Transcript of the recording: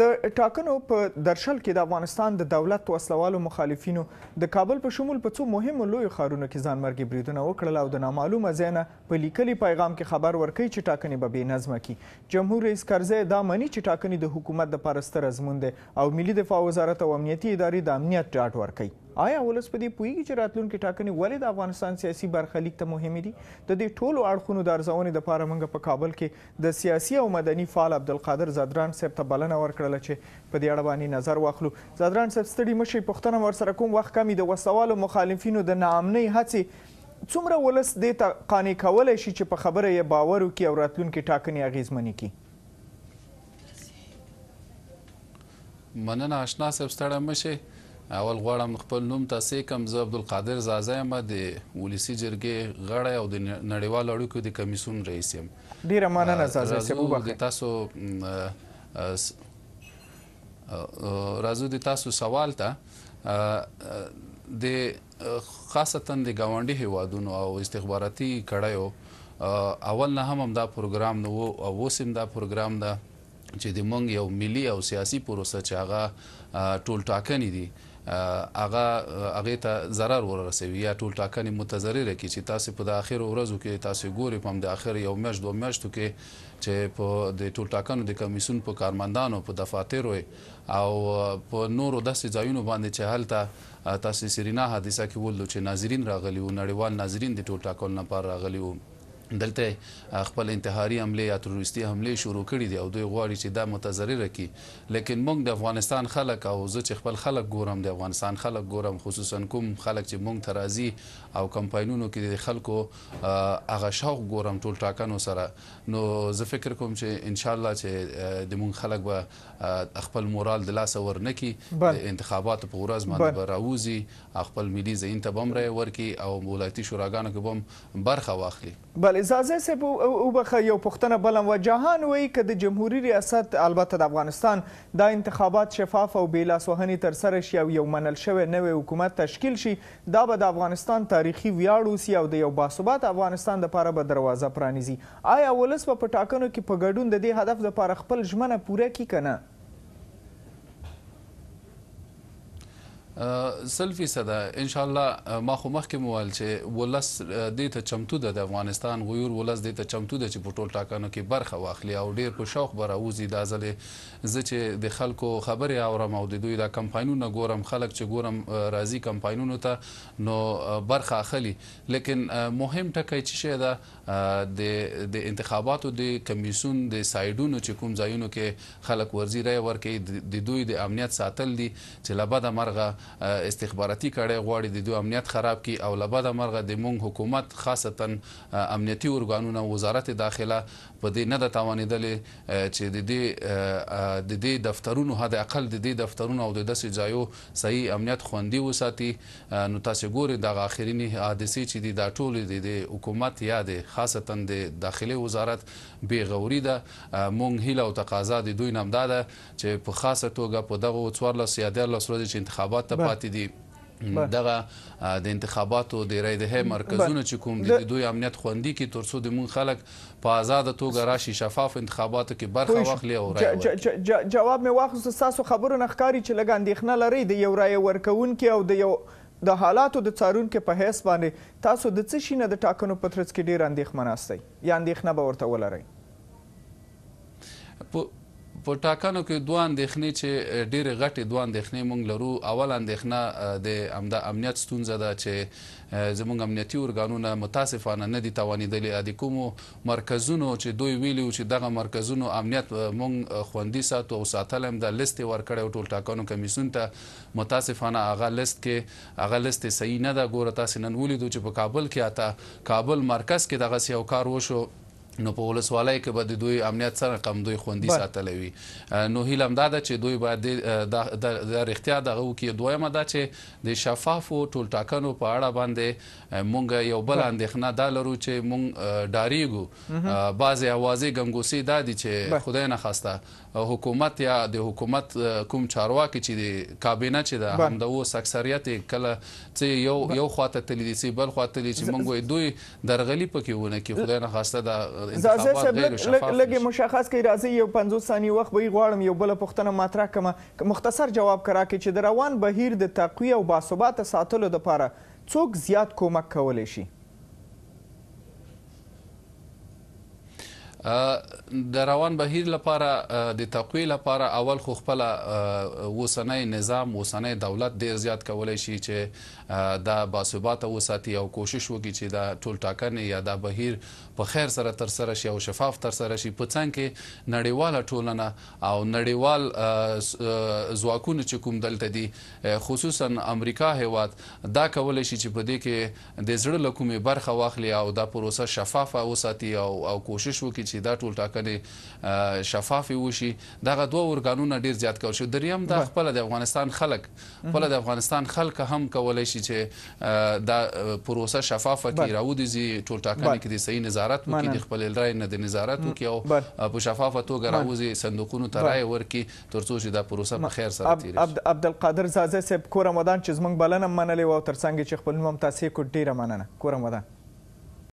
د ټاکنو په درشل کې د افغانستان د دولت وسلوالو مخالفینو د کابل په شمول په څو مهمو لویو ښارونو کې ځانمرګي بریدونه وکړل او د نامعلومه ځای نه په لیکلي پیغام کې خبر ورکوي چې ټاکنې به بې نظمه کړي جمهور رئیس کرزی دا مني چې ټاکنې د حکومت دپاره ستر ازمون دی او ملي دفاع وزارت او امنیتي ادارې د امنیت ډاډ ورکوي آیا ولس په دې پوهیږي چې راتلونکي ټاکنې ولې د افغانستان سیاسي برخلیک ته مهمې دي د دې ټولو اړخونو د ارزونې دپاره موږ په کابل کې د سیاسي او مدني فعال عبدالقادر زادران صاحب ته بلنه ورکړله چې په دې اړه باندې نظر واخلو زادران صاحب ستړي مه شئ پوښتنه ورسره کوم وخت کمی د وسوالو مخالفینو د ناامنۍ هڅې څومره ولس دې ته قانع کولی شي چې په خبره یې باور وکړي او راتلونکي ټاکنې اغیزمنې کړي مننه آشنا صاحب ستړی مه شئ اول غواړم خپل نوم تاسو کوم زه عبد القادر زازه یم د ولسی جرګې غړی او د نړیوال اړیکو د کمیسون رئیس یم ډیره مننه زازه سبو بخیر تاسو راځو د تاسو سوال ته د خاصتا د گاونډي هوادونو او استخباراتي کړهیو اول نه هم دا پروګرام نو او وسیم دا پروګرام ده چې د مونږ یو ملي او سیاسي پروسه چې هغه ټول ټاکنې دي هغه هغه ته zarar ورسوي یا ټول ټاکنې متضرره کی چې تاسو په د اخر ورځو کې تاسو ګوري په د اخر یو میاشت دوه میاشتو کې چې په د ټول ټاکنو د کمیسون په کارمندانو په دفاترو او په نورو داسې ځایونو باندې چې هلته تاسو سرینا حادثه کې ولول چې ناظرین راغلي او نړیوال ناظرین د ټول ټاکل نه پر راغلي وو دلته خپل انتحاري حمله یا تروریستي حمله شروع کړي دي او دوی غواړي چې دا متضرره کړي لیکن موږ د افغانستان خلک او زه چې خپل خلک ګورم د افغانستان خلک ګورم خصوصا کوم خلک چې موږ ترازی او کمپاینونو کې د خلکو هغه شوق ګورم ټول ټاکنو سره نو زه فکر کوم چې ان شاء الله چې د موږ خلک به خپل مورال د لاس ور نه کی د انتخاباتو په ورځ باندې راوځي خپل ملي ځین ته بم راي ورکی او ولایتي شوراګانو کې بم برخه واخلي بله اجازه سه وبخه یو پښتنه بلم و جهان وی که د جمهوریت ریاست البته د افغانستان دا انتخابات شفاف او بې لاسوهنې ترسره شي او یو منل شوی نوی حکومت تشکیل شي دا به د افغانستان تاریخي ویاړ اوسي او د یو باثبات افغانستان دپاره به دروازه پرانیزي آیا ولس به په ټاکنو کې په ګډون د دې هدف دپاره خپل ژمنه پوره کړي که نه سل فیصده ان شاء الله ما خو مخکې موال چې ولس د ته چمتو ده د افغانستان غیور ولس د ته چمتو ده چې په ټول ټاکنو کې برخه واخلي او ډیر په شوق براوزي د ځلې ز چې د خلکو خبرې اورم او د دوی د کمپاینونو ګورم خلک چې ګورم راضي کمپاینونو ته نو برخه اخلي لیکن مهم ټکی چې شه ده د د انتخاباتو د کمیسون د سایډونو چې کوم ځایونو کې خلک ورزي راي ورکې د دوی د امنیت ساتل دي چې لبا د مرغه استخباراتي کړه غواړي د دوی امنیت خراب کړي او لبد مرغه د مونږ حکومت خاصتا امنیتي ارګانونه وزارت داخله په دې نه د توانیدلې چې د دې د دې دفترونو حد اقل د دې دفترونو او د داسې ځایو صحیح امنیت خوندي وساتي نو تاسو ګورئ د اخرینی حادثه چې د ټولو د حکومت یا د خاصتا د داخلي وزارت بي غوري ده مونږ هیله او تقاضا د دوی نمداده چې په خاصه توګه په دغه 14 یا 13 ورځې چې انتخابات ته پاتې دي دغه د انتخاباتو د رای د مرکزونو چې کوم دي د دوی امنیت خوندي کی ترسو د مون خلک په آزاد توګه راشي شفاف انتخاباتو کې برخه واخلي او رای ورکړي جواب مې واخص تاسو خبرو نخکاری چې لګان دیخنه لري د یو رای ورکون کې او د یو د حالاتو د څارونکو په هیڅ باندې تاسو د څه شینه د ټاکنو پترڅ کې ډیر اندېښمناستئ یا اندېښنه به ورته ولرئ په ټاکنو کې دوه اندېښنې چې ډېرې غټې دوه اندېښنې مونږ لرو اول اندېښنه د امدا امنیت ستونزه ده چې زمونږ امنیتي ارګانونه متاسفانه نه دي توانیدلې د کومو مرکزونو چې دوی ویلو چې دغه مرکزونو امنیت مونږ خوندي ساتو او ساتل هم د لیست ورکړې ټول ټاکنو کمیسون ته متاسفانه هغه لیست کې هغه لیست صحیح نه ده ګوره تاسو نن ولیدو چې په کابل کې آتا کابل مرکز کې دغه سیاو کار وشو نو په ولسوالۍ کې به د دوی امنیت سره کم دوی خوندي ساتلې وي نو هیله هم دا ده چې دوی باید د رښتیا دغه وکړي دویمه دا چې د شفافو ټولټاکنو په اړه باندې مونږ یو بل اندېښنه دا لرو چې مونږ ډاریګو بعضي اوازې ګنګوسي دا دي چې خدای نه خواسته حکومت یا د حکومت کوم چارواکي چې د کابینه چې د هم د اوس اکثریت کله چې یو یو خواته تلیدي بل خواته تلیدي چې مونږ دوی درغلي پکې ونه کې خدای نه خواسته دا زازه صاحب لګي مشخص کوي راځي یو 50 ثانیه وخت به غواړم یو بل پښتنه مطرح کما مختصر جواب کرا کې چې د روان بهیر د تقوی او باثبات ساتلو لپاره څوک زیات کومک کولای شي د روان بهیر لپاره د تقوی لپاره اول خو خپل وسنۍ نظام وسنۍ دولت ډیر زیات کولای شي چې دا باثبات وساتي او کوشش وکړي چې دا ټول ټاکنې یا دا بهیر په خیر سره تر سره شي او شفاف تر سره شي په څنګه کې نړیواله ټولنه او نړیوال ځواکونه چې کوم دلته دي خصوصا امریکا هیواد دا کولای شي چې په دې کې د زړه لکومې برخه واخلي او دا پروسه شفافه وساتي او او کوشش وکړي چې دا ټول ټاکنې شفاف وشي دغه دوه ورګانونه ډیر زیات کول شو دریم د خپل د افغانستان خلک خپل د افغانستان خلک هم کولای شي چې دا پروسه شفافه کی راوځي ټول ټاکنې کې د صحیح نظارت وکړي د خپل رای نه د نظارت وکړي او په شفافه توګه راوځي صندوقونو ته رای ورکړي ترڅو چې دا پروسه په خیر سره تیر شي عبد القادر زازه صاحب کور رمضان چې زمنګ بلنه منلې و ترڅنګ چې خپل نوم تاسې کو ډیره مننه کور رمضان